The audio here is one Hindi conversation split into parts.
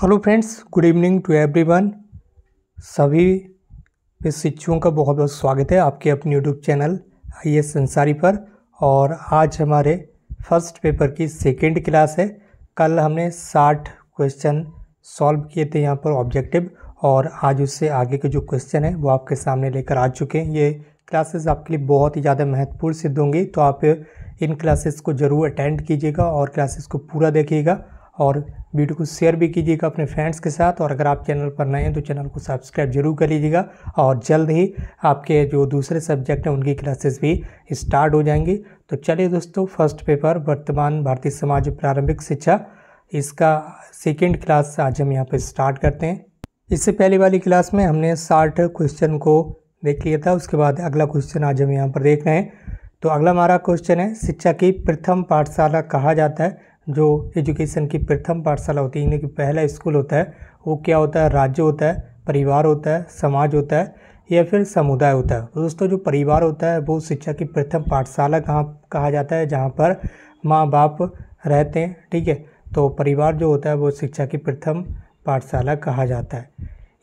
hello friends good evening to everyone सभी शिक्षुओं का बहुत बहुत स्वागत है आपके अपने यूट्यूब चैनल आई एस संसारी पर और आज हमारे फर्स्ट पेपर की सेकेंड क्लास है कल हमने साठ क्वेश्चन सॉल्व किए थे यहाँ पर ऑब्जेक्टिव और आज उससे आगे के जो क्वेश्चन है वो आपके सामने लेकर आ चुके हैं ये क्लासेस आपके लिए बहुत ही ज़्यादा महत्वपूर्ण सिद्ध होंगी तो आप इन क्लासेस को ज़रूर अटेंड कीजिएगा और क्लासेस को पूरा देखिएगा और वीडियो को शेयर भी कीजिएगा अपने फ्रेंड्स के साथ और अगर आप चैनल पर नए हैं तो चैनल को सब्सक्राइब जरूर कर लीजिएगा और जल्द ही आपके जो दूसरे सब्जेक्ट हैं उनकी क्लासेस भी स्टार्ट हो जाएंगी तो चलिए दोस्तों फर्स्ट पेपर वर्तमान भारतीय समाज प्रारंभिक शिक्षा इसका सेकेंड क्लास आज हम यहाँ पर स्टार्ट करते हैं इससे पहले वाली क्लास में हमने साठ क्वेश्चन को देख लिया था उसके बाद अगला क्वेश्चन आज हम यहाँ पर देख रहे हैं तो अगला हमारा क्वेश्चन है शिक्षा की प्रथम पाठशाला कहा जाता है जो एजुकेशन की प्रथम पाठशाला होती है यानी कि पहला स्कूल होता है वो क्या होता है राज्य होता है परिवार होता है समाज होता है या फिर समुदाय होता है दोस्तों जो परिवार होता है वो शिक्षा की प्रथम पाठशाला कहाँ कहा जाता है जहाँ पर माँ बाप रहते हैं ठीक है तो परिवार जो होता है वो शिक्षा की प्रथम पाठशाला कहा जाता है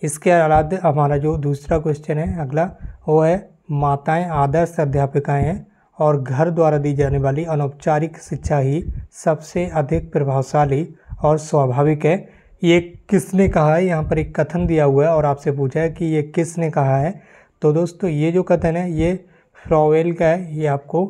इसके अलावा हमारा जो दूसरा क्वेश्चन है अगला वो है माताएं आदर्श अध्यापिकाएं हैं और घर द्वारा दी जाने वाली अनौपचारिक शिक्षा ही सबसे अधिक प्रभावशाली और स्वाभाविक है ये किसने कहा है यहाँ पर एक कथन दिया हुआ है और आपसे पूछा है कि ये किसने कहा है तो दोस्तों ये जो कथन है ये फ्रॉवेल का है ये आपको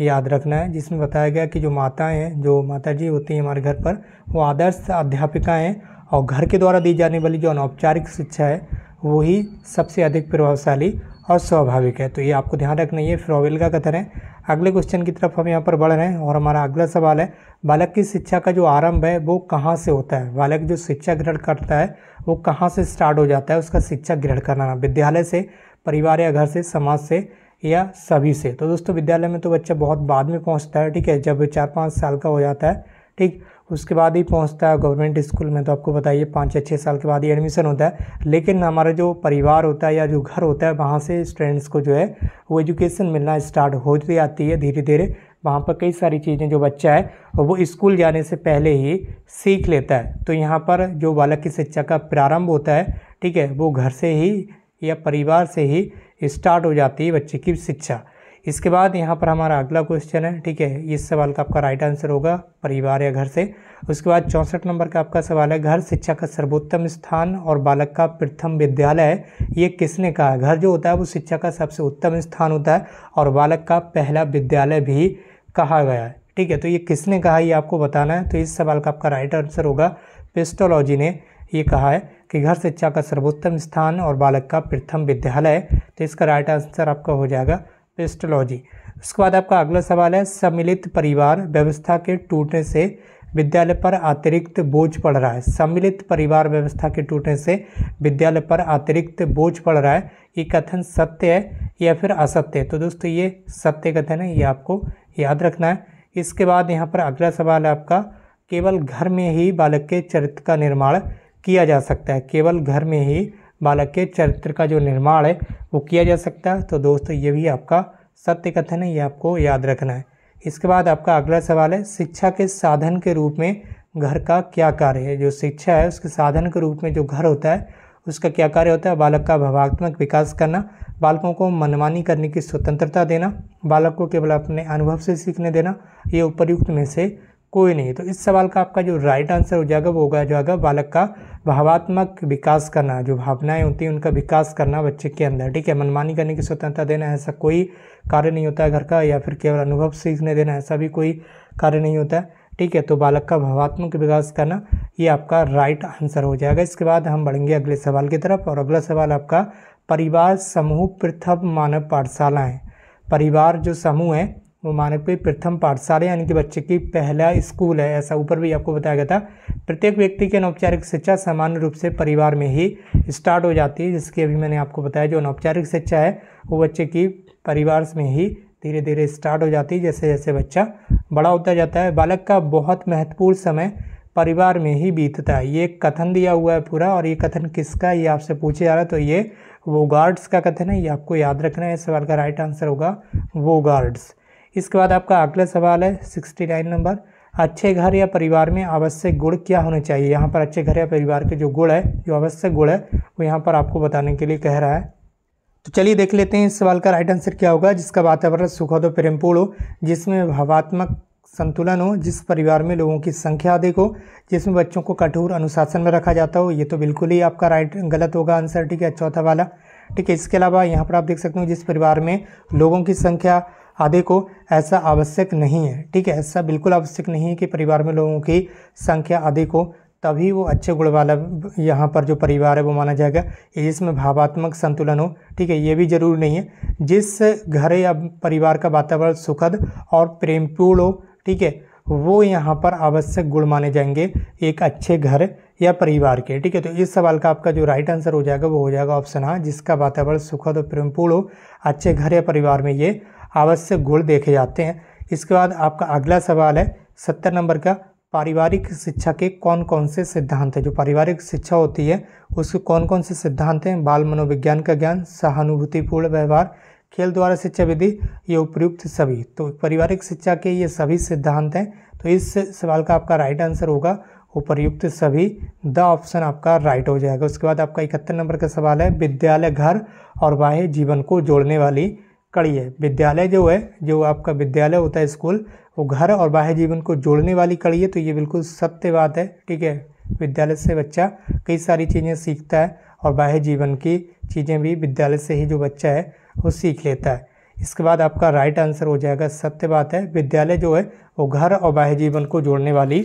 याद रखना है जिसमें बताया गया कि जो माताएं हैं जो माता जी होती हैं हमारे घर पर वो आदर्श अध्यापिकाएँ हैं और घर के द्वारा दी जाने वाली जो अनौपचारिक शिक्षा है वही सबसे अधिक प्रभावशाली अस्वाभाविक है तो ये आपको ध्यान रखना है फ्रॉविल का कथन है अगले क्वेश्चन की तरफ हम यहाँ पर बढ़ रहे हैं और हमारा अगला सवाल है बालक की शिक्षा का जो आरंभ है वो कहाँ से होता है बालक जो शिक्षा ग्रहण करता है वो कहाँ से स्टार्ट हो जाता है उसका शिक्षा ग्रहण करना विद्यालय से परिवार या घर से समाज से या सभी से तो दोस्तों विद्यालय में तो बच्चा बहुत बाद में पहुँचता है ठीक है जब चार पाँच साल का हो जाता है ठीक उसके बाद ही पहुंचता है गवर्नमेंट स्कूल में तो आपको बताइए पाँच या छः साल के बाद ही एडमिशन होता है लेकिन हमारा जो परिवार होता है या जो घर होता है वहाँ से स्टूडेंट्स को जो है वो एजुकेशन मिलना स्टार्ट हो जाती है धीरे धीरे वहाँ पर कई सारी चीज़ें जो बच्चा है वो स्कूल जाने से पहले ही सीख लेता है तो यहाँ पर जो बालक की शिक्षा का प्रारंभ होता है ठीक है वो घर से ही या परिवार से ही स्टार्ट हो जाती है बच्चे की शिक्षा इसके बाद यहाँ पर हमारा अगला क्वेश्चन है ठीक है इस सवाल का आपका राइट आंसर होगा परिवार या घर से उसके बाद चौंसठ नंबर का आपका सवाल है घर शिक्षा का सर्वोत्तम स्थान और बालक का प्रथम विद्यालय है ये किसने कहा है घर जो होता है वो शिक्षा का सबसे उत्तम स्थान होता है और बालक का पहला विद्यालय भी कहा गया है ठीक है तो ये किसने कहा ये आपको बताना है तो इस सवाल का आपका राइट आंसर होगा पेस्टोलॉजी ने ये कहा है कि घर शिक्षा का सर्वोत्तम स्थान और बालक का प्रथम विद्यालय है तो इसका राइट आंसर आपका हो जाएगा पेस्टोलॉजी उसके बाद आपका अगला सवाल है सम्मिलित परिवार व्यवस्था के टूटने से विद्यालय पर अतिरिक्त बोझ पड़ रहा है सम्मिलित परिवार व्यवस्था के टूटने से विद्यालय पर अतिरिक्त बोझ पड़ रहा है ये कथन सत्य है या फिर असत्य है तो दोस्तों ये सत्य कथन है ये आपको याद रखना है इसके बाद यहाँ पर अगला सवाल है आपका केवल घर में ही बालक के चरित्र का निर्माण किया जा सकता है केवल घर में ही बालक के चरित्र का जो निर्माण है वो किया जा सकता है तो दोस्तों ये भी आपका सत्य कथन है ये आपको याद रखना है इसके बाद आपका अगला सवाल है शिक्षा के साधन के रूप में घर का क्या कार्य है जो शिक्षा है उसके साधन के रूप में जो घर होता है उसका क्या कार्य होता है बालक का भावात्मक विकास करना बालकों को मनमानी करने की स्वतंत्रता देना बालक को केवल अपने अनुभव से सीखने देना ये उपयुक्त में से कोई नहीं तो इस सवाल का आपका जो राइट आंसर हो जाएगा वो होगा जो आगा बालक का भावात्मक विकास करना जो भावनाएं होती हैं उनका विकास करना बच्चे के अंदर ठीक है मनमानी करने की स्वतंत्रता देना ऐसा कोई कार्य नहीं होता है घर का या फिर केवल अनुभव सीखने देना ऐसा भी कोई कार्य नहीं होता है ठीक है तो बालक का भावात्मक विकास करना ये आपका राइट आंसर हो जाएगा इसके बाद हम बढ़ेंगे अगले सवाल की तरफ और अगला सवाल आपका परिवार समूह पृथक मानव पाठशालाएँ परिवार जो समूह है मानक पे प्रथम पाठशाला यानी कि बच्चे की पहला स्कूल है ऐसा ऊपर भी आपको बताया गया था प्रत्येक व्यक्ति की अनौपचारिक शिक्षा सामान्य रूप से परिवार में ही स्टार्ट हो जाती है जिसकी अभी मैंने आपको बताया जो अनौपचारिक शिक्षा है वो बच्चे की परिवार में ही धीरे धीरे स्टार्ट हो जाती है जैसे जैसे बच्चा बड़ा होता जाता है बालक का बहुत महत्वपूर्ण समय परिवार में ही बीतता है ये कथन दिया हुआ है पूरा और ये कथन किसका ये आपसे पूछे जा रहा है तो ये वो गार्ड्स का कथन है ये आपको याद रखना है इस सवाल का राइट आंसर होगा वो गार्ड्स इसके बाद आपका अगला सवाल है सिक्सटी नाइन नंबर अच्छे घर या परिवार में आवश्यक गुण क्या होने चाहिए यहाँ पर अच्छे घर या परिवार के जो गुण है जो आवश्यक गुण है वो यहाँ पर आपको बताने के लिए कह रहा है तो चलिए देख लेते हैं इस सवाल का राइट आंसर क्या होगा जिसका वातावरण सुखद और प्रेमपूर्ण हो जिसमें भावात्मक संतुलन हो जिस परिवार में लोगों की संख्या अधिक हो जिसमें बच्चों को कठोर अनुशासन में रखा जाता हो ये तो बिल्कुल ही आपका राइट गलत होगा आंसर ठीक है चौथा वाला ठीक है इसके अलावा यहाँ पर आप देख सकते हो जिस परिवार में लोगों की संख्या आदि को ऐसा आवश्यक नहीं है ठीक है ऐसा बिल्कुल आवश्यक नहीं है कि परिवार में लोगों की संख्या आदि को तभी वो अच्छे गुण वाला यहाँ पर जो परिवार है वो माना जाएगा इसमें भावात्मक संतुलन हो ठीक है ये भी जरूर नहीं है जिस घर या परिवार का वातावरण सुखद और प्रेमपूर्ण हो ठीक है वो यहाँ पर आवश्यक गुण माने जाएंगे एक अच्छे घर या परिवार के ठीक है तो इस सवाल का आपका जो राइट आंसर हो जाएगा वो हो जाएगा ऑप्शन हाँ जिसका वातावरण सुखद और प्रेमपूर्ण हो अच्छे घर या परिवार में ये आवश्यक गुण देखे जाते हैं इसके बाद आपका अगला सवाल है सत्तर नंबर का पारिवारिक शिक्षा के कौन कौन से सिद्धांत हैं जो पारिवारिक शिक्षा होती है उसके कौन कौन से सिद्धांत हैं बाल मनोविज्ञान का ज्ञान सहानुभूतिपूर्ण व्यवहार खेल द्वारा शिक्षा विधि ये उपयुक्त सभी तो पारिवारिक शिक्षा के ये सभी सिद्धांत हैं तो इस सवाल का आपका राइट आंसर होगा उपरयुक्त सभी द ऑप्शन आपका राइट हो जाएगा उसके बाद आपका इकहत्तर नंबर का सवाल है विद्यालय घर और बाह्य जीवन को जोड़ने वाली कड़ी है विद्यालय जो है जो आपका विद्यालय होता है स्कूल वो घर और बाह्य जीवन को जोड़ने वाली कड़ी है तो ये बिल्कुल सत्य बात है ठीक है विद्यालय से बच्चा कई सारी चीज़ें सीखता है और बाह्य जीवन की चीज़ें भी विद्यालय से ही जो बच्चा है वो सीख लेता है इसके बाद आपका राइट आंसर हो जाएगा सत्य बात है विद्यालय जो है वो घर और बाह्य जीवन को जोड़ने वाली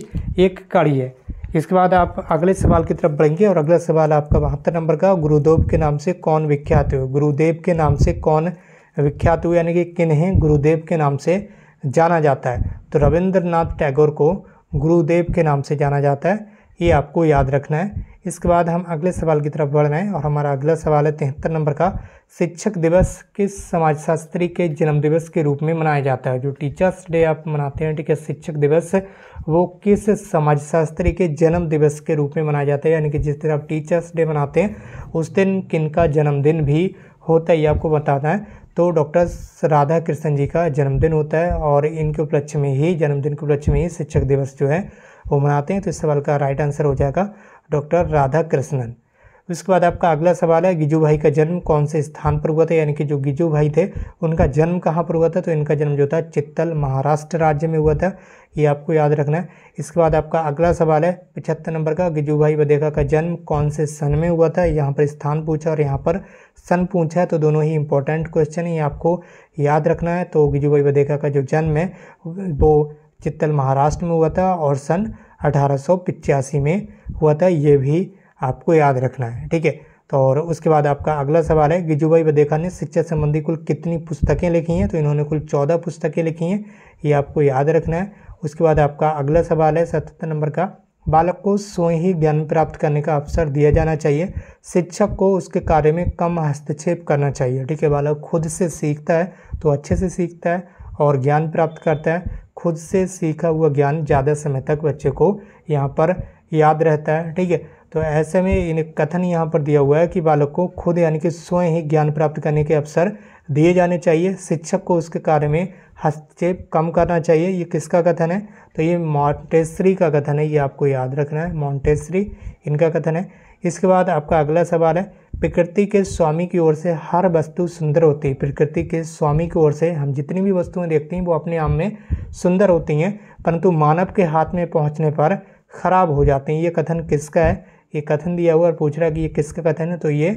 एक कड़ी है इसके बाद आप अगले सवाल की तरफ बढ़ेंगे और अगला सवाल आपका बहत्तर नंबर का गुरुदेव के नाम से कौन विख्यात हो गुरुदेव के नाम से कौन विख्यात हुए यानी कि किन्हें गुरुदेव के नाम से जाना जाता है तो रविंद्रनाथ टैगोर को गुरुदेव के नाम से जाना जाता है ये आपको याद रखना है इसके बाद हम अगले सवाल की तरफ बढ़ रहे हैं और हमारा अगला सवाल है तिहत्तर नंबर का शिक्षक दिवस किस समाजशास्त्री के जन्म दिवस के रूप में मनाया जाता है जो टीचर्स डे आप मनाते हैं ठीक है शिक्षक दिवस वो किस समाजशास्त्री के जन्म दिवस के रूप में मनाया जाता है यानी कि जिस दिन आप टीचर्स डे मनाते हैं उस दिन किन का जन्मदिन भी होता है ये आपको बताना है तो डॉक्टर राधा कृष्ण जी का जन्मदिन होता है और इनके उपलक्ष्य में ही जन्मदिन के उपलक्ष्य में ही शिक्षक दिवस जो है वो मनाते हैं तो इस सवाल का राइट आंसर हो जाएगा डॉक्टर राधा कृष्णन उसके बाद आपका अगला सवाल है गिजू भाई का जन्म कौन से स्थान पर हुआ था यानी कि जो गिजू भाई थे उनका जन्म कहाँ पर हुआ था तो इनका जन्म जो था चित्तल महाराष्ट्र राज्य में हुआ था ये आपको याद रखना है इसके बाद आपका अगला सवाल है पिछहत्तर नंबर का गिजू भाई बदेगा का जन्म कौन से सन में हुआ था यहाँ पर स्थान पूछा और यहाँ पर सन पूछा है तो दोनों ही इंपॉर्टेंट क्वेश्चन है ये आपको याद रखना है तो गिजू भाई वदेखा का जो जन्म है वो चित्तल महाराष्ट्र में हुआ था और सन अठारह में हुआ था ये भी आपको याद रखना है ठीक है तो और उसके बाद आपका अगला सवाल है भाई बदेखा ने शिक्षा संबंधी कुल कितनी पुस्तकें लिखी हैं तो इन्होंने कुल चौदह पुस्तकें लिखी हैं ये आपको याद रखना है उसके बाद आपका अगला सवाल है सतहत्तर नंबर का बालक को स्वयं ही ज्ञान प्राप्त करने का अवसर दिया जाना चाहिए शिक्षक को उसके कार्य में कम हस्तक्षेप करना चाहिए ठीक है बालक खुद से सीखता है तो अच्छे से सीखता है और ज्ञान प्राप्त करता है खुद से सीखा हुआ ज्ञान ज़्यादा समय तक बच्चे को यहाँ पर याद रहता है ठीक है तो ऐसे में इन कथन यहाँ पर दिया हुआ है कि बालक को खुद यानी कि स्वयं ही ज्ञान प्राप्त करने के अवसर दिए जाने चाहिए शिक्षक को उसके कार्य में हस्तक्षेप कम करना चाहिए ये किसका कथन है तो ये मॉन्टेसरी का कथन है ये आपको याद रखना है मॉन्टेसरी इनका कथन है इसके बाद आपका अगला सवाल है प्रकृति के स्वामी की ओर से हर वस्तु सुंदर होती है प्रकृति के स्वामी की ओर से हम जितनी भी वस्तुएं देखते हैं वो अपने आप में सुंदर होती हैं परंतु मानव के हाथ में पहुंचने पर खराब हो जाते हैं ये कथन किसका है ये कथन दिया हुआ और पूछ रहा है कि ये किसका कथन है तो ये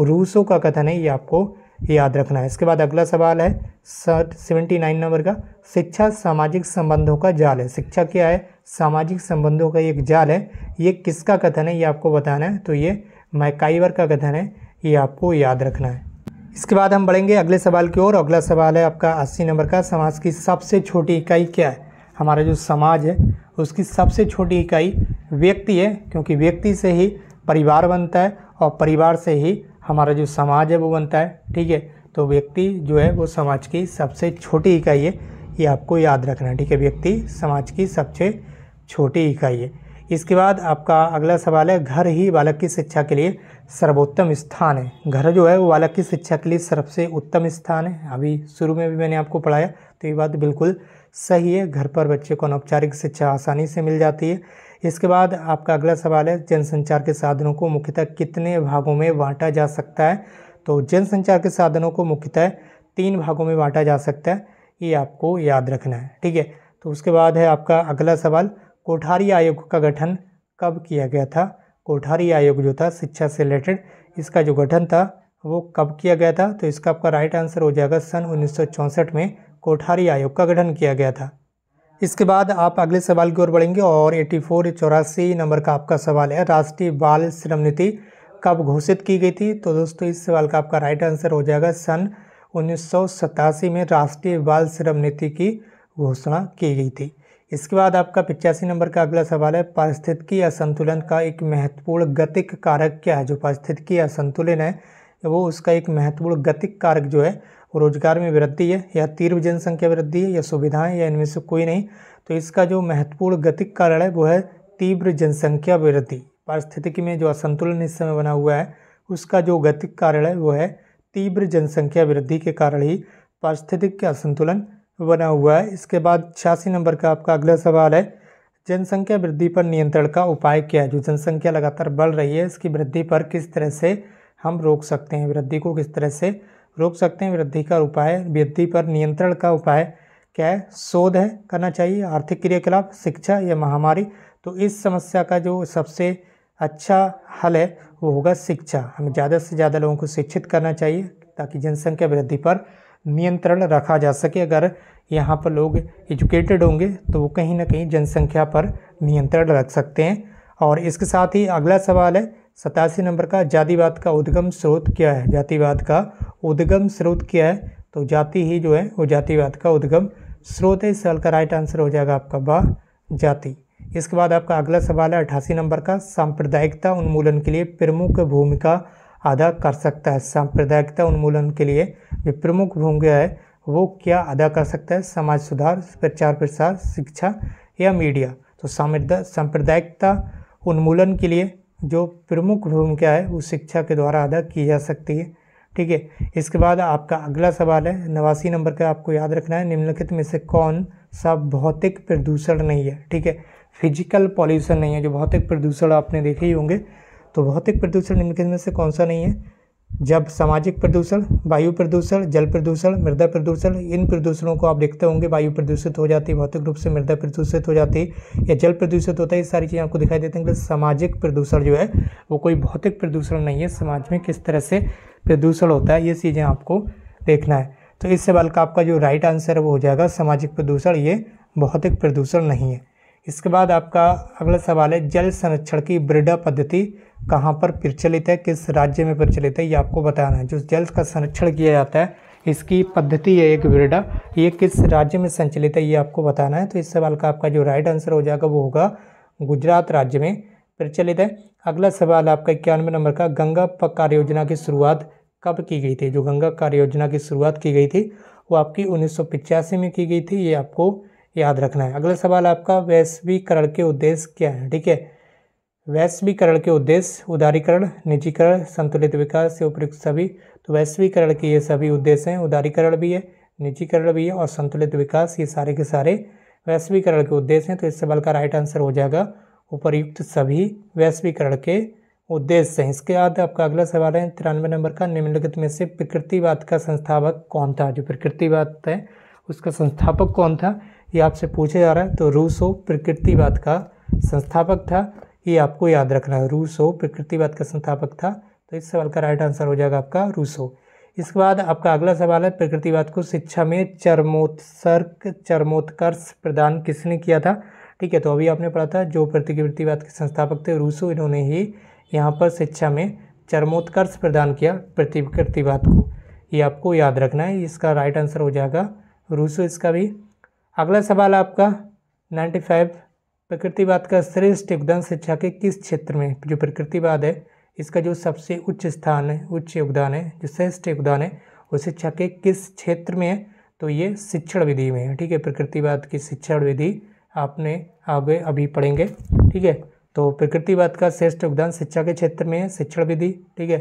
रूसो का कथन है ये आपको याद रखना है इसके बाद अगला सवाल है सेवेंटी नाइन नंबर का शिक्षा सामाजिक संबंधों का जाल है शिक्षा क्या है सामाजिक संबंधों का एक जाल है ये किसका कथन है ये आपको बताना है तो ये मैकाइवर का कथन है ये आपको याद रखना है इसके बाद हम बढ़ेंगे अगले सवाल की ओर अगला सवाल है आपका अस्सी नंबर का समाज की सबसे छोटी इकाई क्या है हमारा जो समाज है उसकी सबसे छोटी इकाई व्यक्ति है क्योंकि व्यक्ति से ही परिवार बनता है और परिवार से ही हमारा जो समाज है वो बनता है ठीक है तो व्यक्ति जो है वो समाज की सबसे छोटी इकाई है ये आपको याद रखना है ठीक है व्यक्ति समाज की सबसे छोटी इकाई है इसके बाद आपका अगला सवाल है घर ही बालक की शिक्षा के लिए सर्वोत्तम स्थान है घर जो है वो बालक की शिक्षा के लिए सबसे उत्तम स्थान है अभी शुरू में भी मैंने आपको पढ़ाया तो ये बात बिल्कुल सही है घर पर बच्चे को अनौपचारिक शिक्षा आसानी से मिल जाती है इसके बाद आपका अगला सवाल है जनसंचार के साधनों को मुख्यतः कितने भागों में बांटा जा सकता है तो जनसंचार के साधनों को मुख्यतः तीन भागों में बांटा जा सकता है ये आपको याद रखना है ठीक है तो उसके बाद है आपका अगला सवाल कोठारी आयोग का गठन कब किया गया था कोठारी आयोग जो था शिक्षा से रिलेटेड इसका जो गठन था वो कब किया गया था तो इसका आपका राइट आंसर हो जाएगा सन उन्नीस में कोठारी आयोग का गठन किया गया था इसके बाद आप अगले सवाल की ओर बढ़ेंगे और एटी फोर चौरासी नंबर का आपका सवाल है राष्ट्रीय बाल श्रम नीति कब घोषित की गई थी तो दोस्तों इस सवाल का आपका राइट आंसर हो जाएगा सन उन्नीस में राष्ट्रीय बाल श्रम नीति की घोषणा की गई थी इसके बाद आपका पिचासी नंबर का अगला सवाल है पारिस्थितिकी असंतुलन का एक महत्वपूर्ण गतिक कारक क्या है जो पारिस्थितिकी असंतुलन है तो वो उसका एक महत्वपूर्ण गतिक कारक जो है रोजगार में वृद्धि है या तीव्र जनसंख्या वृद्धि है या सुविधाएं या इनमें से कोई नहीं तो इसका जो महत्वपूर्ण गतिक कारण है वो है तीव्र जनसंख्या वृद्धि पारिस्थितिकी में जो असंतुलन इस समय बना हुआ है उसका जो गतिक कारण है वो है तीव्र जनसंख्या वृद्धि के कारण ही पारिस्थितिक का असंतुलन बना हुआ है इसके बाद छियासी नंबर का आपका अगला सवाल है जनसंख्या वृद्धि पर नियंत्रण का उपाय क्या है जो जनसंख्या लगातार बढ़ रही है इसकी वृद्धि पर किस तरह से हम रोक सकते हैं वृद्धि को किस तरह से रोक सकते हैं वृद्धि का उपाय वृद्धि पर नियंत्रण का उपाय क्या है शोध है करना चाहिए आर्थिक क्रियाकलाप शिक्षा या महामारी तो इस समस्या का जो सबसे अच्छा हल है वो होगा शिक्षा हमें ज़्यादा से ज़्यादा लोगों को शिक्षित करना चाहिए ताकि जनसंख्या वृद्धि पर नियंत्रण रखा जा सके अगर यहाँ पर लोग एजुकेटेड होंगे तो वो कहीं ना कहीं जनसंख्या पर नियंत्रण रख सकते हैं और इसके साथ ही अगला सवाल है सतासी नंबर का जातिवाद का उद्गम स्रोत क्या है जातिवाद का उद्गम स्रोत क्या है तो जाति ही जो है वो जातिवाद का उद्गम स्रोत है इस सवाल का राइट आंसर हो जाएगा आपका बा जाति इसके बाद आपका अगला सवाल है अठासी नंबर का सांप्रदायिकता उन्मूलन के लिए प्रमुख भूमिका अदा कर सकता है सांप्रदायिकता उन्मूलन के लिए जो प्रमुख भूमिका है वो क्या अदा कर सकता है समाज सुधार प्रचार प्रसार शिक्षा या मीडिया तो सांप्रदायिकता उन्मूलन के लिए जो प्रमुख भूमिका है वो शिक्षा के द्वारा अदा की जा सकती है ठीक है इसके बाद आपका अगला सवाल है नवासी नंबर का आपको याद रखना है निम्नलिखित में से कौन सा भौतिक प्रदूषण नहीं है ठीक है फिजिकल पॉल्यूशन नहीं है जो भौतिक प्रदूषण आपने देखे ही होंगे तो भौतिक प्रदूषण निम्नलिखित में से कौन सा नहीं है जब सामाजिक प्रदूषण वायु प्रदूषण जल प्रदूषण मृदा प्रदूषण इन प्रदूषणों को आप देखते होंगे वायु प्रदूषित हो जाती है भौतिक रूप से मृदा प्रदूषित हो जाती है या जल प्रदूषित होता है ये सारी चीज़ें आपको दिखाई देती हैं सामाजिक प्रदूषण जो है वो कोई भौतिक प्रदूषण नहीं है समाज में किस तरह से प्रदूषण होता है ये चीज़ें आपको देखना है तो इस सवाल का आपका जो राइट आंसर है वो हो जाएगा सामाजिक प्रदूषण ये भौतिक प्रदूषण नहीं है इसके बाद आपका अगला सवाल है जल संरक्षण की ब्रिडा पद्धति कहाँ पर प्रचलित है किस राज्य में प्रचलित है ये आपको बताना है जो जल का संरक्षण किया जाता है इसकी पद्धति है एक विरडा ये किस राज्य में संचलित है ये आपको बताना है तो इस सवाल का आपका जो राइट आंसर हो जाएगा वो होगा गुजरात राज्य में प्रचलित है अगला सवाल आपका इक्यानवे नंबर का गंगा कार्य योजना की शुरुआत कब की गई थी जो गंगा कार्य योजना की शुरुआत की गई थी वो आपकी उन्नीस में की गई थी ये आपको याद रखना है अगला सवाल आपका वैश्वीकरण के उद्देश्य क्या है ठीक है वैश्वीकरण के उद्देश्य उदारीकरण निजीकरण संतुलित विकास से उपयुक्त सभी तो वैश्वीकरण के ये सभी उद्देश्य हैं उदारीकरण भी है निजीकरण भी है और संतुलित विकास ये सारे के सारे वैश्वीकरण के उद्देश्य हैं तो इस सवाल का राइट आंसर हो जाएगा उपयुक्त सभी वैश्वीकरण के उद्देश्य हैं इसके बाद आपका अगला सवाल है तिरानवे नंबर का निम्नलिखित में से प्रकृतिवाद का संस्थापक कौन था जो प्रकृतिवाद है उसका संस्थापक कौन था ये आपसे पूछा जा रहा है तो रूसो प्रकृतिवाद का संस्थापक था ये आपको याद रखना है रूसो प्रकृतिवाद का संस्थापक था तो इस सवाल का राइट आंसर हो जाएगा आपका रूसो इसके बाद आपका अगला सवाल है प्रकृतिवाद को शिक्षा में चरमोत्सर्क चरमोत्कर्ष प्रदान किसने किया था ठीक है तो अभी आपने पढ़ा था जो प्रतिकृतिवाद के संस्थापक थे रूसो इन्होंने ही यहाँ पर शिक्षा में चरमोत्कर्ष प्रदान किया प्रतिकृतिवाद को ये आपको याद रखना है इसका राइट आंसर हो जाएगा रूसो इसका भी अगला सवाल आपका नाइन्टी फाइव प्रकृतिवाद का श्रेष्ठ योगदान शिक्षा के किस क्षेत्र में जो प्रकृतिवाद है इसका जो सबसे उच्च स्थान है उच्च योगदान है जो श्रेष्ठ योगदान है वो शिक्षा के किस क्षेत्र में है तो ये शिक्षण विधि में है ठीक है प्रकृतिवाद की शिक्षण विधि आपने आगे अभी पढ़ेंगे ठीक है तो प्रकृतिवाद का श्रेष्ठ योगदान शिक्षा के क्षेत्र में है शिक्षण विधि ठीक है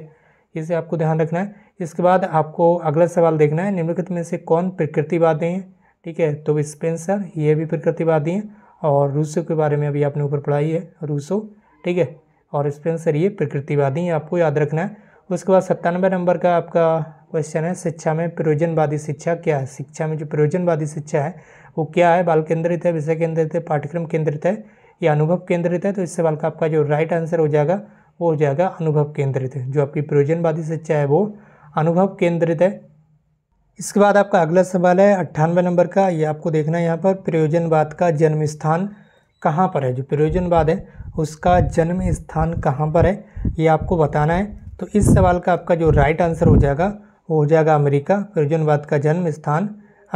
इसे आपको ध्यान रखना है इसके बाद आपको अगला सवाल देखना है निम्नलिखित में से कौन प्रकृतिवादी हैं ठीक है तो स्पेंसर ये भी प्रकृतिवादी हैं और रूसो के बारे में अभी आपने ऊपर पढ़ाई है रूसो ठीक है और इसमें आंसर ये प्रकृतिवादी है आपको याद रखना है उसके बाद सत्तानवे नंबर का आपका क्वेश्चन है शिक्षा में प्रयोजनवादी शिक्षा क्या है शिक्षा में जो प्रयोजनवादी शिक्षा है वो क्या है बाल केंद्रित है विषय केंद्रित है पाठ्यक्रम केंद्रित है या अनुभव केंद्रित है तो इस सवाल का आपका जो राइट आंसर हो जाएगा वो हो जाएगा अनुभव केंद्रित है जो आपकी प्रयोजनवादी शिक्षा है वो अनुभव केंद्रित है इसके बाद आपका अगला सवाल है अट्ठानवे नंबर का ये आपको देखना है यहाँ पर प्रयोजनवाद का जन्म स्थान कहाँ पर है जो प्रयोजनवाद है उसका जन्म स्थान कहाँ पर है ये आपको बताना है तो इस सवाल का आपका जो राइट आंसर हो जाएगा वो हो जाएगा अमेरिका प्रयोजनवाद का जन्म स्थान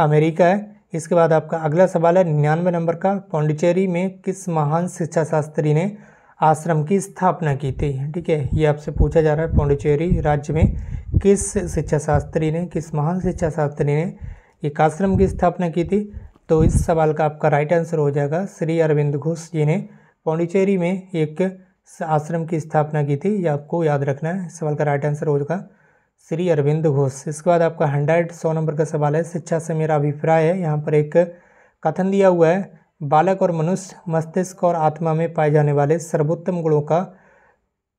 अमेरिका है इसके बाद आपका अगला सवाल है निन्यानवे नंबर का पौंडिचेरी में किस महान शिक्षा शास्त्री ने आश्रम की स्थापना की थी ठीक है ये आपसे पूछा जा रहा है पौंडिचेरी राज्य में किस शिक्षा शास्त्री ने किस महान शिक्षा शास्त्री ने एक आश्रम की स्थापना की थी तो इस सवाल का आपका राइट आंसर हो जाएगा श्री अरविंद घोष जी ने पौंडीचेरी में एक आश्रम की स्थापना की थी ये आपको याद रखना है इस सवाल का राइट आंसर होगा श्री अरविंद घोष इसके बाद आपका हंड्रेड सौ नंबर का सवाल है शिक्षा से मेरा अभिप्राय है यहाँ पर एक कथन दिया हुआ है बालक और मनुष्य मस्तिष्क और आत्मा में पाए जाने वाले सर्वोत्तम गुणों का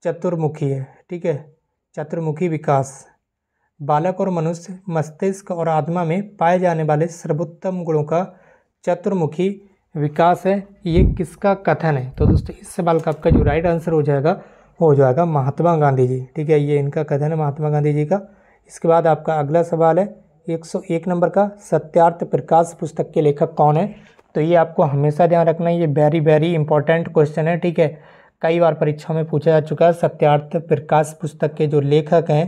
चतुर्मुखी है ठीक है चतुर्मुखी विकास बालक और मनुष्य मस्तिष्क और आत्मा में पाए जाने वाले सर्वोत्तम गुणों का चतुर्मुखी विकास है ये किसका कथन है तो दोस्तों इस सवाल का आपका जो राइट आंसर हो जाएगा हो जाएगा महात्मा गांधी जी ठीक है ये इनका कथन है महात्मा गांधी जी का इसके बाद आपका अगला सवाल है 101 नंबर का सत्यार्थ प्रकाश पुस्तक के लेखक कौन है तो ये आपको हमेशा ध्यान रखना है ये वेरी वेरी इंपॉर्टेंट क्वेश्चन है ठीक है कई बार परीक्षा में पूछा जा चुका है सत्यार्थ प्रकाश पुस्तक के जो लेखक हैं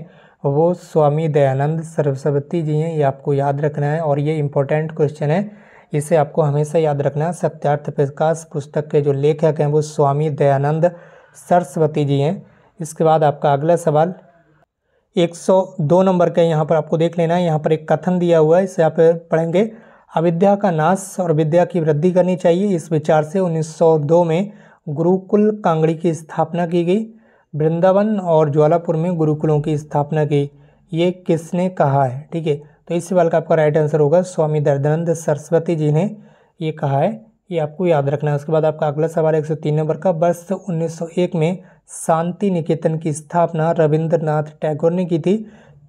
वो स्वामी दयानंद सरस्वती जी हैं ये आपको याद रखना है और ये इम्पोर्टेंट क्वेश्चन है इसे आपको हमेशा याद रखना है सत्यार्थ प्रकाश पुस्तक के जो लेखक हैं वो स्वामी दयानंद सरस्वती जी हैं इसके बाद आपका अगला सवाल 102 नंबर का यहाँ पर आपको देख लेना है यहाँ पर एक कथन दिया हुआ है इसे आप पढ़ेंगे अविद्या का नाश और विद्या की वृद्धि करनी चाहिए इस विचार से 1902 में गुरुकुल कांगड़ी की स्थापना की गई वृंदावन और ज्वालापुर में गुरुकुलों की स्थापना की ये किसने कहा है ठीक है तो इस सवाल का आपका राइट आंसर होगा स्वामी दर्दानंद सरस्वती जी ने ये कहा है ये आपको याद रखना है उसके बाद आपका अगला सवाल एक सौ तीन नंबर का वर्ष उन्नीस में शांति निकेतन की स्थापना रविंद्रनाथ टैगोर ने की थी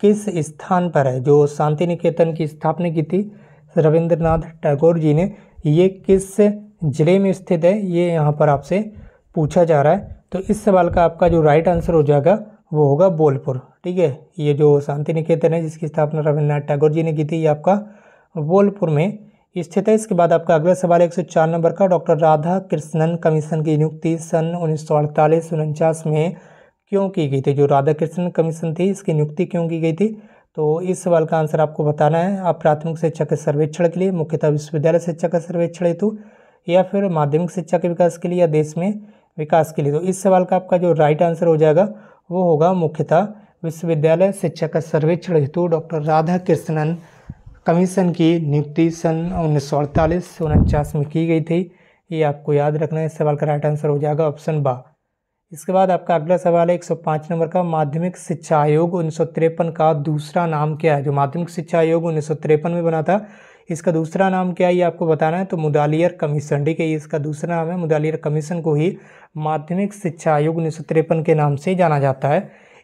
किस स्थान पर है जो शांति निकेतन की स्थापना की थी रविंद्रनाथ टैगोर जी ने ये किस जिले में स्थित है ये यहाँ पर आपसे पूछा जा रहा है तो इस सवाल का आपका जो राइट आंसर हो जाएगा वो होगा बोलपुर ठीक है ये जो शांति निकेतन है जिसकी स्थापना रविन्द्रनाथ टैगोर जी ने की थी ये आपका बोलपुर में स्थित है इसके बाद आपका अगला सवाल एक सौ चार नंबर का डॉक्टर राधा कृष्णन कमीशन की नियुक्ति सन उन्नीस सौ अड़तालीस उनचास में क्यों की गई थी जो राधा कृष्णन कमीशन थी इसकी नियुक्ति क्यों की गई थी तो इस सवाल का आंसर आपको बताना है आप प्राथमिक शिक्षा के सर्वेक्षण के लिए मुख्यतः विश्वविद्यालय शिक्षा का सर्वेक्षण हेतु या फिर माध्यमिक शिक्षा के विकास के लिए या देश में विकास के लिए तो इस सवाल का आपका जो राइट आंसर हो जाएगा वो होगा मुख्यतः विश्वविद्यालय शिक्षा का सर्वेक्षण हेतु डॉक्टर राधा कृष्णन कमीशन की नियुक्ति सन उन्नीस सौ अड़तालीस उनचास में की गई थी ये आपको याद रखना है इस सवाल का राइट आंसर हो जाएगा ऑप्शन बा इसके बाद आपका अगला सवाल है 105 नंबर का माध्यमिक शिक्षा आयोग उन्नीस का दूसरा नाम क्या है जो माध्यमिक शिक्षा आयोग उन्नीस में बना था इसका दूसरा नाम क्या है ये आपको बताना है तो मुदालियर कमीशन ठीक है इसका दूसरा नाम है मुदालियर कमीशन को ही माध्यमिक शिक्षा आयोग उन्नीस के नाम से जाना जाता है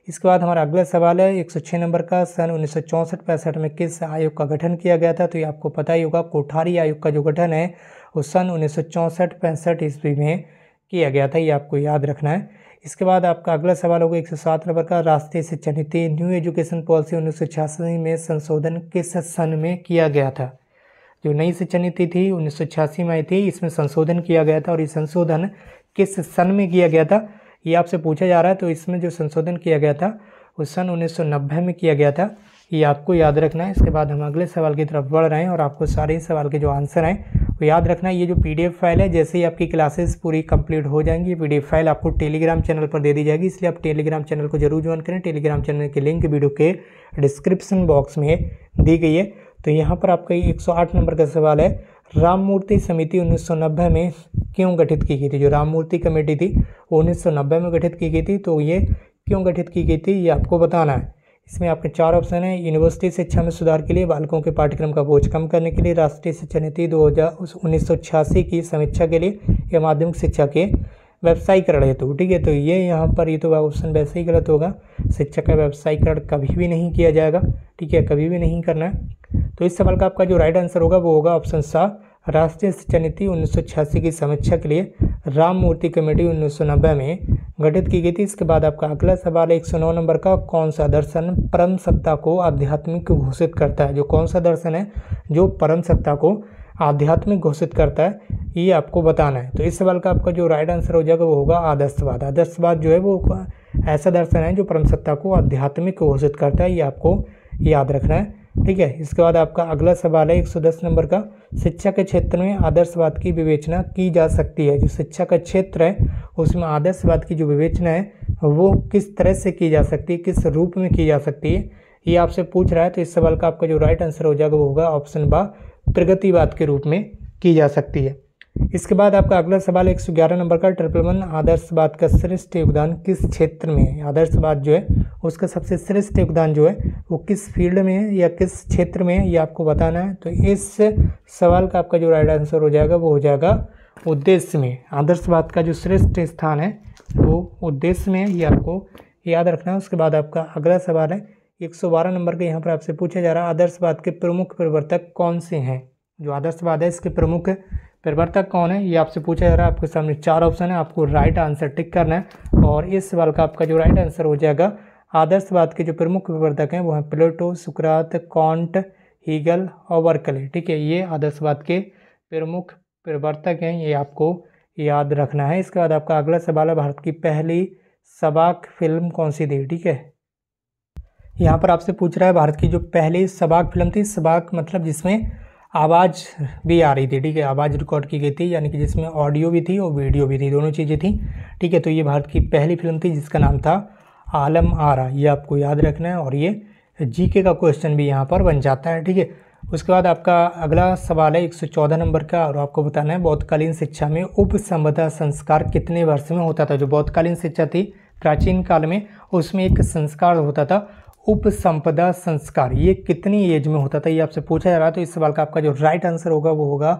इसके बाद हमारा अगला सवाल है एक सौ छः नंबर का सन उन्नीस सौ चौंसठ पैंसठ में किस आयोग का गठन किया गया था तो ये आपको पता ही होगा कोठारी आयोग का जो गठन है वो सन उन्नीस सौ चौंसठ पैंसठ ईस्वी में किया गया था ये आपको याद रखना है इसके बाद आपका अगला सवाल होगा एक सौ सात नंबर का राष्ट्रीय शिक्षा नीति न्यू एजुकेशन पॉलिसी उन्नीस सौ छियासी में संशोधन किस सन में किया गया था जो नई शिक्षा नीति थी उन्नीस में आई थी इसमें संशोधन किया गया था और ये संशोधन किस सन में किया गया था ये आपसे पूछा जा रहा है तो इसमें जो संशोधन किया गया था वो सन उन्नीस में किया गया था ये आपको याद रखना है इसके बाद हम अगले सवाल की तरफ बढ़ रहे हैं और आपको सारे सवाल के जो आंसर हैं वो याद रखना है ये जो पी फाइल है जैसे ही आपकी क्लासेस पूरी कंप्लीट हो जाएंगी ये पी फाइल आपको टेलीग्राम चैनल पर दे दी जाएगी इसलिए आप टेलीग्राम चैनल को जरूर ज्वाइन करें टेलीग्राम चैनल की लिंक वीडियो के डिस्क्रिप्सन बॉक्स में दी गई है तो यहाँ पर आपका ये 108 नंबर का सवाल है राम मूर्ति समिति 1990 में क्यों गठित की गई थी जो राम मूर्ति कमेटी थी वो 1990 में गठित की गई थी तो ये क्यों गठित की गई थी ये आपको बताना है इसमें आपके चार ऑप्शन हैं यूनिवर्सिटी शिक्षा में सुधार के लिए बालकों के पाठ्यक्रम का बोझ कम करने के लिए राष्ट्रीय शिक्षा नीति दो हज़ार की समीक्षा के लिए या माध्यमिक शिक्षा के व्यवसायीकरण हेतु ठीक है तो ये यहाँ पर ये तो ऑप्शन वैसे ही गलत होगा शिक्षा का व्यवसायीकरण कभी भी नहीं किया जाएगा ठीक है कभी भी नहीं करना है तो इस सवाल का आपका जो राइट आंसर होगा वो होगा ऑप्शन सा राष्ट्रीय शिक्षा नीति उन्नीस की समीक्षा के लिए राम मूर्ति कमेटी उन्नीस में गठित की गई थी इसके बाद आपका अगला सवाल है एक नंबर का कौन सा दर्शन परम सत्ता को आध्यात्मिक घोषित करता है जो कौन सा दर्शन है जो परम सत्ता को आध्यात्मिक घोषित करता है ये आपको बताना है तो इस सवाल का आपका जो राइट आंसर हो जाएगा वो होगा आदर्शवाद आदर्शवाद जो है वो ऐसा दर्शन है जो परम सत्ता को आध्यात्मिक घोषित करता है ये आपको याद रखना है ठीक है इसके बाद आपका अगला सवाल है 110 नंबर का शिक्षा के क्षेत्र में आदर्शवाद की विवेचना की जा सकती है जो शिक्षा का क्षेत्र है उसमें आदर्शवाद की जो विवेचना है वो किस तरह से की जा सकती है किस रूप में की जा सकती है ये आपसे पूछ रहा है तो इस सवाल का आपका जो राइट आंसर हो जाएगा वो होगा ऑप्शन बा प्रगतिवाद के रूप में की जा सकती है इसके बाद आपका अगला सवाल एक सौ ग्यारह नंबर का ट्रिपल वन आदर्शवाद का श्रेष्ठ योगदान किस क्षेत्र में है आदर्शवाद जो है उसका सबसे श्रेष्ठ योगदान जो है वो किस फील्ड में है या किस क्षेत्र में है ये आपको बताना है तो इस सवाल का आपका जो राइट आंसर हो जाएगा वो हो जाएगा उद्देश्य में आदर्शवाद का जो श्रेष्ठ स्थान है वो उद्देश्य में ये आपको याद रखना है उसके बाद आपका अगला सवाल है एक सौ बारह नंबर का यहाँ पर आपसे पूछा जा रहा है आदर्शवाद के प्रमुख प्रवर्तक कौन से हैं जो आदर्शवाद है इसके प्रमुख प्रवर्तक कौन है ये आपसे पूछा जा रहा है आपके सामने चार ऑप्शन है आपको राइट आंसर टिक करना है और इस सवाल का आपका जो राइट आंसर हो जाएगा आदर्शवाद के जो प्रमुख प्रवर्तक हैं वो हैं प्लेटो सुकरात कॉन्ट हीगल और वर्कले ठीक है ये आदर्शवाद के प्रमुख प्रवर्तक हैं ये आपको याद रखना है इसके बाद आपका अगला सवाल है भारत की पहली सबाक फिल्म कौन सी थी ठीक है यहाँ पर आपसे पूछ रहा है भारत की जो पहली सबाक फिल्म थी सबाक मतलब जिसमें आवाज़ भी आ रही थी ठीक है आवाज़ रिकॉर्ड की गई थी यानी कि जिसमें ऑडियो भी थी और वीडियो भी थी दोनों चीज़ें थी ठीक है तो ये भारत की पहली फिल्म थी जिसका नाम था आलम आरा ये आपको याद रखना है और ये जीके का क्वेश्चन भी यहाँ पर बन जाता है ठीक है उसके बाद आपका अगला सवाल है 114 नंबर का और आपको बताना है बौद्धकालीन शिक्षा में उप संस्कार कितने वर्ष में होता था जो बौद्धकालीन शिक्षा थी प्राचीन काल में उसमें एक संस्कार होता था उपसंपदा संस्कार ये कितनी एज में होता था ये आपसे पूछा जा रहा है तो इस सवाल का आपका जो राइट आंसर होगा वो होगा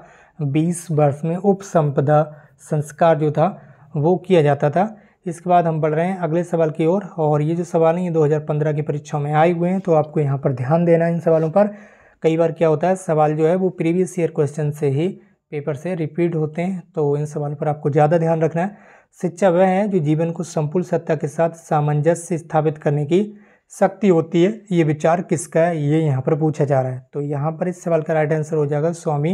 बीस वर्ष में उपसंपदा संस्कार जो था वो किया जाता था इसके बाद हम बढ़ रहे हैं अगले सवाल की ओर और, और ये जो सवाल हैं ये 2015 की परीक्षाओं में आए हुए हैं तो आपको यहाँ पर ध्यान देना है इन सवालों पर कई बार क्या होता है सवाल जो है वो प्रीवियस ईयर क्वेश्चन से ही पेपर से रिपीट होते हैं तो इन सवालों पर आपको ज़्यादा ध्यान रखना है शिक्षा वह है जो जीवन को संपूर्ण सत्ता के साथ सामंजस्य स्थापित करने की शक्ति होती है ये विचार किसका है ये यहाँ पर पूछा जा रहा है तो यहाँ पर इस सवाल का राइट आंसर हो जाएगा स्वामी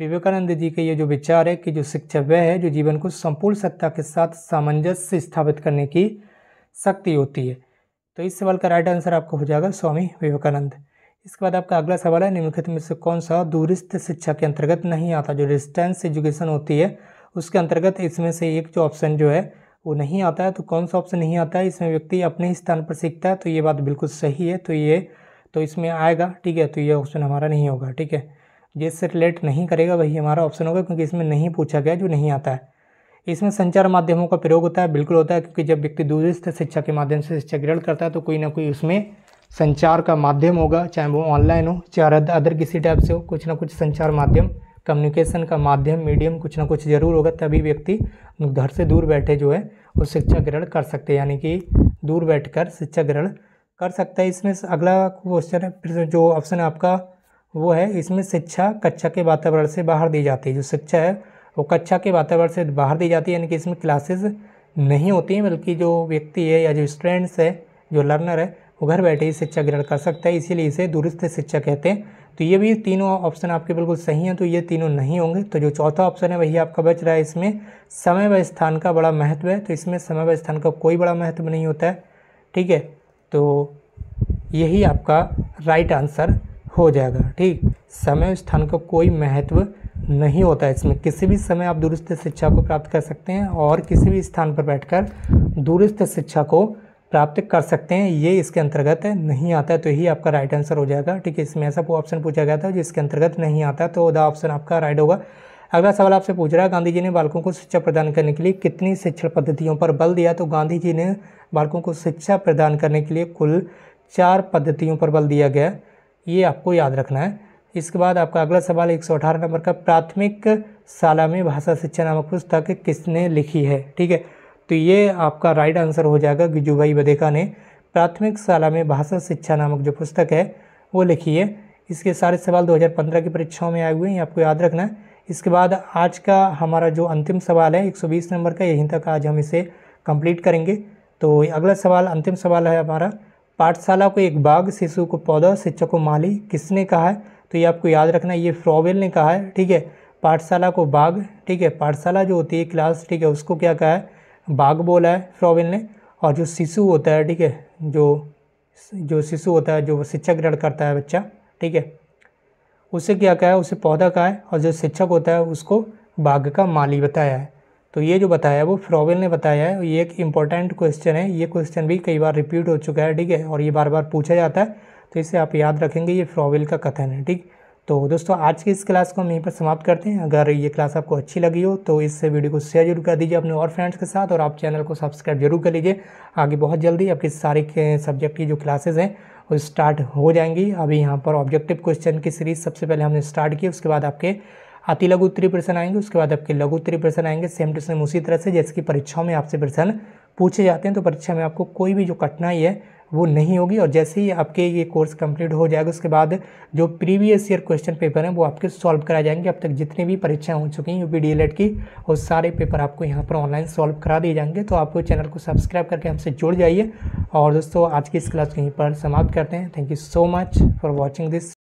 विवेकानंद जी का ये जो विचार है कि जो शिक्षा वह है जो जीवन को संपूर्ण सत्ता के साथ सामंजस्य स्थापित करने की शक्ति होती है तो इस सवाल का राइट आंसर आपको हो जाएगा स्वामी विवेकानंद इसके बाद आपका अगला सवाल है निम्नलिखित में से कौन सा दूरस्थ शिक्षा के अंतर्गत नहीं आता जो डिस्टेंस एजुकेशन होती है उसके अंतर्गत इसमें से एक जो ऑप्शन जो है वो नहीं आता है तो कौन सा ऑप्शन नहीं आता है इसमें व्यक्ति अपने ही स्थान पर सीखता है तो ये बात बिल्कुल सही है तो ये तो इसमें आएगा ठीक है तो ये ऑप्शन हमारा नहीं होगा ठीक है जिससे रिलेट नहीं करेगा वही हमारा ऑप्शन होगा क्योंकि इसमें नहीं पूछा गया जो नहीं आता है इसमें संचार माध्यमों का प्रयोग होता है बिल्कुल होता है क्योंकि जब व्यक्ति दूरस्थ शिक्षा के माध्यम से शिक्षा ग्रहण करता है तो कोई ना कोई उसमें संचार का माध्यम होगा चाहे वो ऑनलाइन हो चाहे अदर किसी टाइप से हो कुछ ना कुछ संचार माध्यम कम्युनिकेशन का माध्यम मीडियम कुछ ना कुछ जरूर होगा तभी व्यक्ति घर से दूर बैठे जो है वो शिक्षा ग्रहण कर सकते हैं यानी कि दूर बैठकर शिक्षा ग्रहण कर सकता है इसमें अगला क्वेश्चन है फिर जो ऑप्शन है आपका वो है इसमें शिक्षा कक्षा के वातावरण से बाहर दी जाती है जो शिक्षा है वो कक्षा के वातावरण से बाहर दी जाती है यानी कि इसमें क्लासेस नहीं होती हैं बल्कि जो व्यक्ति है या जो स्टूडेंट्स है जो लर्नर है वो घर बैठे ही शिक्षा ग्रहण कर सकता है इसीलिए इसे दूरस्थ शिक्षा कहते हैं तो ये भी तीनों ऑप्शन आपके बिल्कुल सही हैं तो ये तीनों नहीं होंगे तो जो चौथा ऑप्शन है वही आपका बच रहा है इसमें समय व स्थान का बड़ा महत्व है तो इसमें समय व स्थान का कोई बड़ा महत्व नहीं होता है ठीक है तो यही आपका राइट आंसर हो जाएगा ठीक समय स्थान का कोई महत्व नहीं होता है इसमें किसी भी समय आप दूरस्थ शिक्षा को प्राप्त कर सकते हैं और किसी भी स्थान पर बैठकर दूरस्थ शिक्षा को प्राप्त कर सकते हैं ये इसके अंतर्गत नहीं आता है तो यही आपका राइट आंसर हो जाएगा ठीक है इसमें ऐसा ऑप्शन पूछा गया था जिसके अंतर्गत नहीं आता तो द ऑप्शन आपका राइट होगा अगला सवाल आपसे पूछ रहा है गांधी जी ने बालकों को शिक्षा प्रदान करने के लिए कितनी शिक्षण पद्धतियों पर बल दिया तो गांधी जी ने बालकों को शिक्षा प्रदान करने के लिए कुल चार पद्धतियों पर बल दिया गया ये आपको याद रखना है इसके बाद आपका अगला सवाल एक नंबर का प्राथमिक शाला में भाषा शिक्षा नामक पुस्तक किसने लिखी है ठीक है तो ये आपका राइट आंसर हो जाएगा भाई बदेका ने प्राथमिक शाला में भाषा शिक्षा नामक जो पुस्तक है वो लिखी है इसके सारे सवाल 2015 की परीक्षाओं में आए हुए हैं आपको याद रखना है इसके बाद आज का हमारा जो अंतिम सवाल है 120 नंबर का यहीं तक आज हम इसे कंप्लीट करेंगे तो अगला सवाल अंतिम सवाल है हमारा पाठशाला को एक बाग शिशु को पौधा शिक्षक को माली किसने कहा है तो ये आपको याद रखना है ये फ्रॉवेल ने कहा है ठीक है पाठशाला को बाघ ठीक है पाठशाला जो होती है क्लास ठीक है उसको क्या कहा है बाघ बोला है फ्रॉविल ने और जो शिशु होता है ठीक है जो जो शिशु होता है जो शिक्षा ग्रहण करता है बच्चा ठीक है उसे क्या कहा है उसे पौधा कहा है और जो शिक्षक होता है उसको बाघ का माली बताया है तो ये जो बताया है वो फ्रॉविल ने बताया है ये एक इम्पॉर्टेंट क्वेश्चन है ये क्वेश्चन भी कई बार रिपीट हो चुका है ठीक है और ये बार बार पूछा जाता है तो इसे आप याद रखेंगे ये फ्रॉविल का कथन है ठीक तो दोस्तों आज की इस क्लास को हम यहीं पर समाप्त करते हैं अगर ये क्लास आपको अच्छी लगी हो तो इस वीडियो को शेयर जरूर कर दीजिए अपने और फ्रेंड्स के साथ और आप चैनल को सब्सक्राइब जरूर कर लीजिए आगे बहुत जल्दी आपकी सारी सब्जेक्ट की जो क्लासेज हैं वो स्टार्ट हो जाएंगी अभी यहाँ पर ऑब्जेक्टिव क्वेश्चन की सीरीज़ सबसे पहले हमने स्टार्ट की उसके बाद आपके अति लघु उत्तरी प्रश्न आएंगे उसके बाद आपके लघु उत्तरी प्रश्न आएंगे सेम टू सेम उसी तरह से जैसे कि परीक्षाओं में आपसे प्रश्न पूछे जाते हैं तो परीक्षा में आपको कोई भी जो कठिनाई है वो नहीं होगी और जैसे ही आपके ये कोर्स कंप्लीट हो जाएगा उसके बाद जो प्रीवियस ईयर क्वेश्चन पेपर हैं वो आपके सॉल्व कराए जाएंगे अब तक जितनी भी परीक्षाएं हो चुकी हैं यूपी डी e की वो सारे पेपर आपको यहाँ पर ऑनलाइन सॉल्व करा दिए जाएंगे तो आप चैनल को सब्सक्राइब करके हमसे जुड़ जाइए और दोस्तों आज की इस क्लास को यहीं पर समाप्त करते हैं thank you so much for watching this